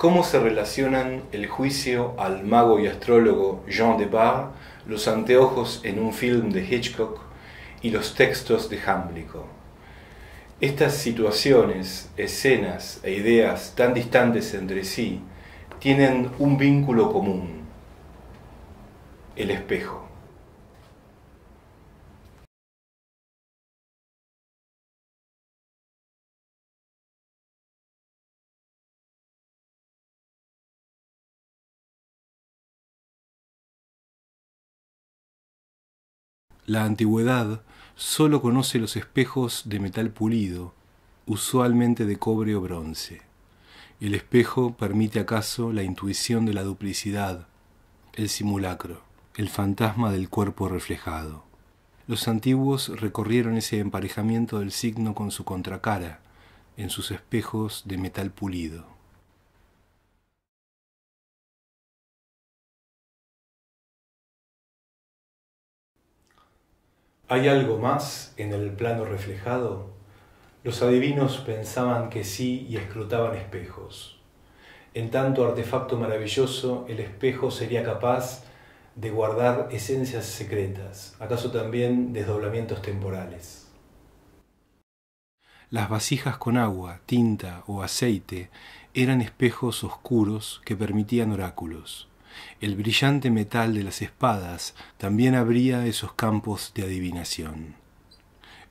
cómo se relacionan el juicio al mago y astrólogo Jean Bar, los anteojos en un film de Hitchcock y los textos de Hamblico. Estas situaciones, escenas e ideas tan distantes entre sí tienen un vínculo común, el espejo. La antigüedad solo conoce los espejos de metal pulido, usualmente de cobre o bronce. El espejo permite acaso la intuición de la duplicidad, el simulacro, el fantasma del cuerpo reflejado. Los antiguos recorrieron ese emparejamiento del signo con su contracara en sus espejos de metal pulido. ¿Hay algo más en el plano reflejado? Los adivinos pensaban que sí y escrutaban espejos. En tanto artefacto maravilloso, el espejo sería capaz de guardar esencias secretas, acaso también desdoblamientos temporales. Las vasijas con agua, tinta o aceite eran espejos oscuros que permitían oráculos el brillante metal de las espadas también abría esos campos de adivinación.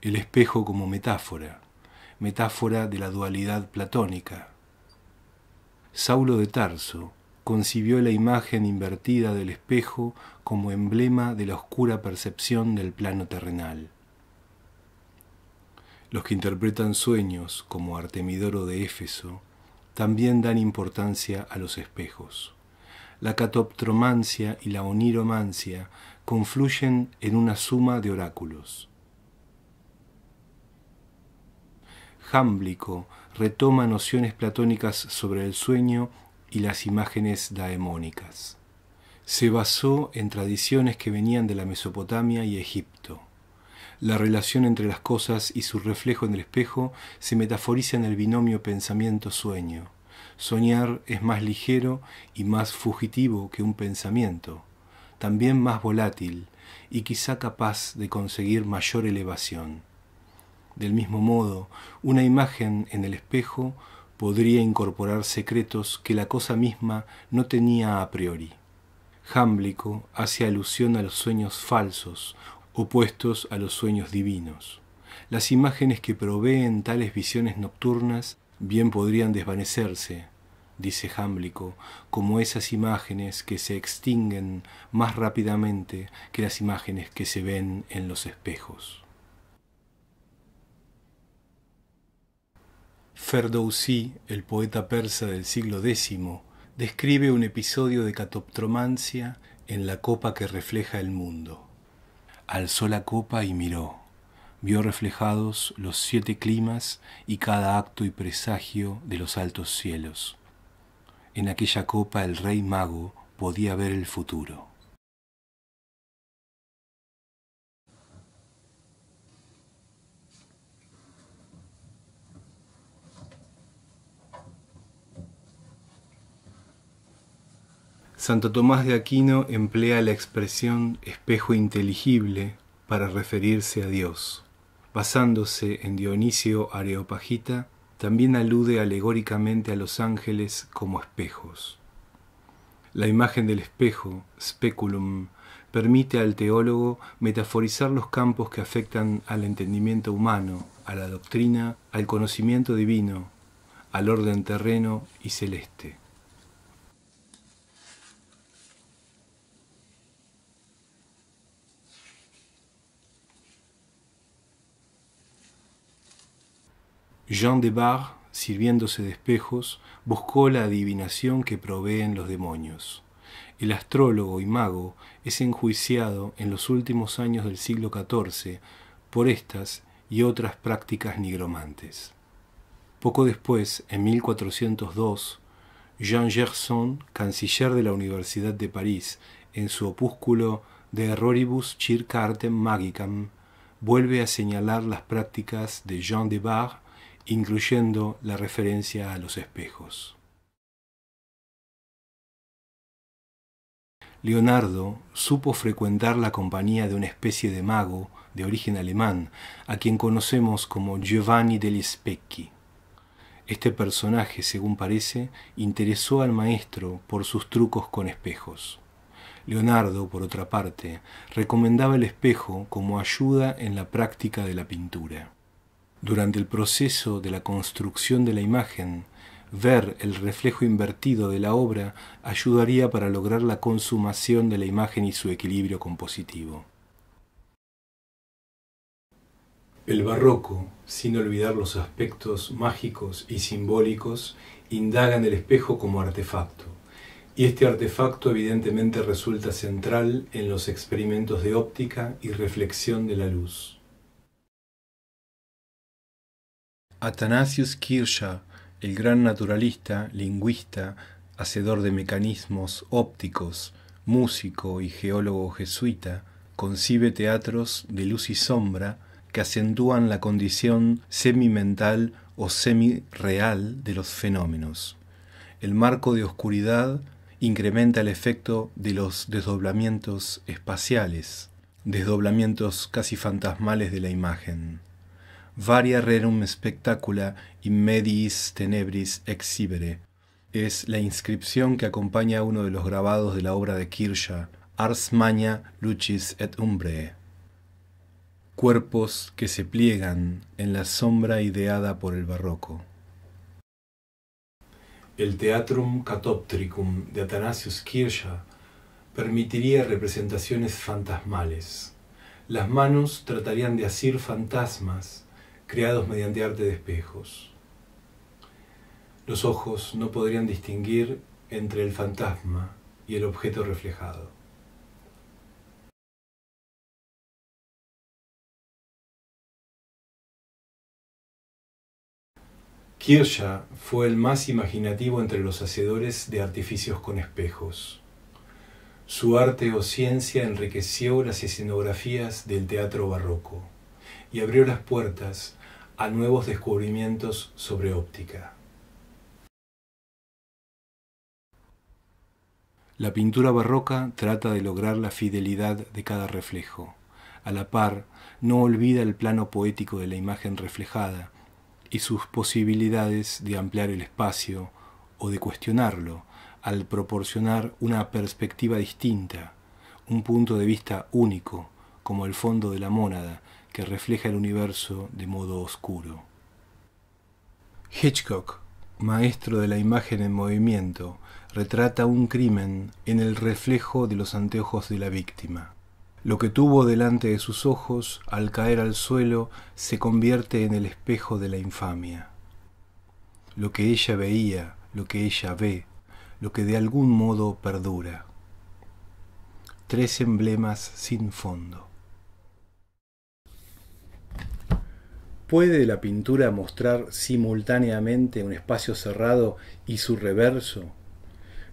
El espejo como metáfora, metáfora de la dualidad platónica. Saulo de Tarso concibió la imagen invertida del espejo como emblema de la oscura percepción del plano terrenal. Los que interpretan sueños como Artemidoro de Éfeso también dan importancia a los espejos la catoptromancia y la oniromancia confluyen en una suma de oráculos. Jámblico retoma nociones platónicas sobre el sueño y las imágenes daemónicas. Se basó en tradiciones que venían de la Mesopotamia y Egipto. La relación entre las cosas y su reflejo en el espejo se metaforiza en el binomio pensamiento-sueño. Soñar es más ligero y más fugitivo que un pensamiento, también más volátil y quizá capaz de conseguir mayor elevación. Del mismo modo, una imagen en el espejo podría incorporar secretos que la cosa misma no tenía a priori. Jámblico hace alusión a los sueños falsos, opuestos a los sueños divinos. Las imágenes que proveen tales visiones nocturnas bien podrían desvanecerse, dice Jámblico, como esas imágenes que se extinguen más rápidamente que las imágenes que se ven en los espejos. Ferdowsi, el poeta persa del siglo X, describe un episodio de catoptromancia en la copa que refleja el mundo. Alzó la copa y miró vio reflejados los siete climas y cada acto y presagio de los altos cielos. En aquella copa el rey mago podía ver el futuro. Santo Tomás de Aquino emplea la expresión espejo inteligible para referirse a Dios basándose en Dionisio Areopagita, también alude alegóricamente a los ángeles como espejos. La imagen del espejo, speculum, permite al teólogo metaforizar los campos que afectan al entendimiento humano, a la doctrina, al conocimiento divino, al orden terreno y celeste. Jean de Bar, sirviéndose de espejos, buscó la adivinación que proveen los demonios. El astrólogo y mago es enjuiciado en los últimos años del siglo XIV por estas y otras prácticas nigromantes. Poco después, en 1402, Jean Gerson, canciller de la Universidad de París, en su opúsculo De erroribus Circartem magicam, vuelve a señalar las prácticas de Jean de Bar incluyendo la referencia a los espejos. Leonardo supo frecuentar la compañía de una especie de mago de origen alemán, a quien conocemos como Giovanni degli Specchi. Este personaje, según parece, interesó al maestro por sus trucos con espejos. Leonardo, por otra parte, recomendaba el espejo como ayuda en la práctica de la pintura. Durante el proceso de la construcción de la imagen, ver el reflejo invertido de la obra ayudaría para lograr la consumación de la imagen y su equilibrio compositivo. El barroco, sin olvidar los aspectos mágicos y simbólicos, indaga en el espejo como artefacto, y este artefacto evidentemente resulta central en los experimentos de óptica y reflexión de la luz. Athanasius Kircher, el gran naturalista, lingüista, hacedor de mecanismos ópticos, músico y geólogo jesuita, concibe teatros de luz y sombra que acentúan la condición semimental o semi-real de los fenómenos. El marco de oscuridad incrementa el efecto de los desdoblamientos espaciales, desdoblamientos casi fantasmales de la imagen varia rerum spectacula in medis tenebris exhibere. Es la inscripción que acompaña uno de los grabados de la obra de Kirsha Ars magna lucis et umbre. Cuerpos que se pliegan en la sombra ideada por el barroco. El Teatrum Catoptricum de Athanasius Kircher permitiría representaciones fantasmales. Las manos tratarían de asir fantasmas, creados mediante arte de espejos. Los ojos no podrían distinguir entre el fantasma y el objeto reflejado. Kirsha fue el más imaginativo entre los hacedores de artificios con espejos. Su arte o ciencia enriqueció las escenografías del teatro barroco y abrió las puertas a nuevos descubrimientos sobre óptica. La pintura barroca trata de lograr la fidelidad de cada reflejo. A la par, no olvida el plano poético de la imagen reflejada y sus posibilidades de ampliar el espacio o de cuestionarlo al proporcionar una perspectiva distinta, un punto de vista único, como el fondo de la mónada que refleja el universo de modo oscuro. Hitchcock, maestro de la imagen en movimiento, retrata un crimen en el reflejo de los anteojos de la víctima. Lo que tuvo delante de sus ojos, al caer al suelo, se convierte en el espejo de la infamia. Lo que ella veía, lo que ella ve, lo que de algún modo perdura. Tres emblemas sin fondo. ¿Puede la pintura mostrar simultáneamente un espacio cerrado y su reverso?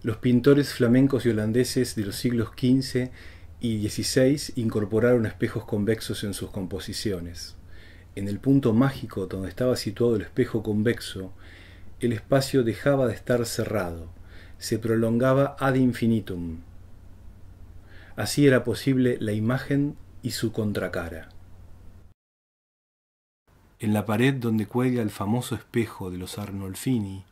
Los pintores flamencos y holandeses de los siglos XV y XVI incorporaron espejos convexos en sus composiciones. En el punto mágico donde estaba situado el espejo convexo, el espacio dejaba de estar cerrado, se prolongaba ad infinitum. Así era posible la imagen y su contracara. En la pared donde cuelga el famoso espejo de los Arnolfini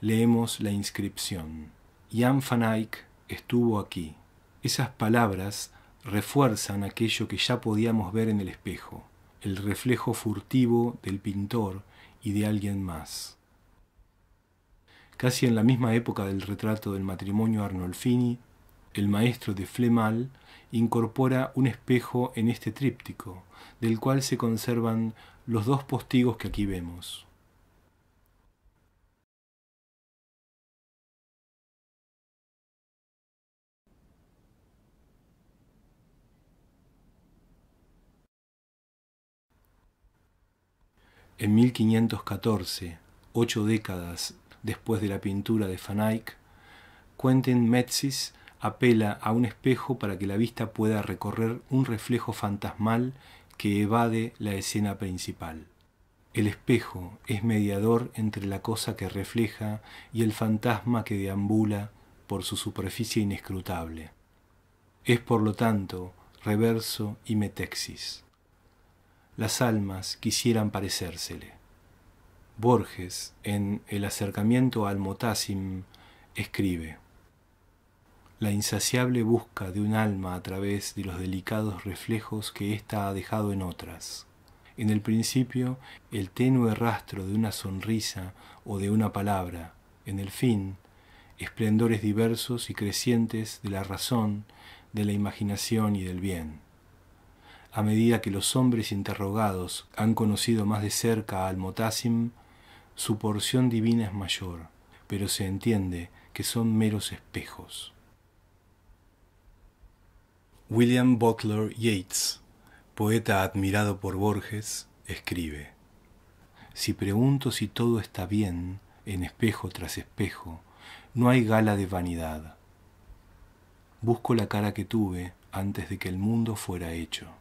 leemos la inscripción. Jan van Eyck estuvo aquí. Esas palabras refuerzan aquello que ya podíamos ver en el espejo, el reflejo furtivo del pintor y de alguien más. Casi en la misma época del retrato del matrimonio Arnolfini, el maestro de Flemal, incorpora un espejo en este tríptico, del cual se conservan los dos postigos que aquí vemos. En 1514, ocho décadas después de la pintura de Van Eyck, Quentin Metzis apela a un espejo para que la vista pueda recorrer un reflejo fantasmal que evade la escena principal. El espejo es mediador entre la cosa que refleja y el fantasma que deambula por su superficie inescrutable. Es por lo tanto reverso y metexis. Las almas quisieran parecérsele. Borges, en El acercamiento al motasim escribe, la insaciable busca de un alma a través de los delicados reflejos que ésta ha dejado en otras. En el principio, el tenue rastro de una sonrisa o de una palabra, en el fin, esplendores diversos y crecientes de la razón, de la imaginación y del bien. A medida que los hombres interrogados han conocido más de cerca al Motasim, su porción divina es mayor, pero se entiende que son meros espejos. William Butler Yeats, poeta admirado por Borges, escribe, Si pregunto si todo está bien, en espejo tras espejo, no hay gala de vanidad. Busco la cara que tuve antes de que el mundo fuera hecho.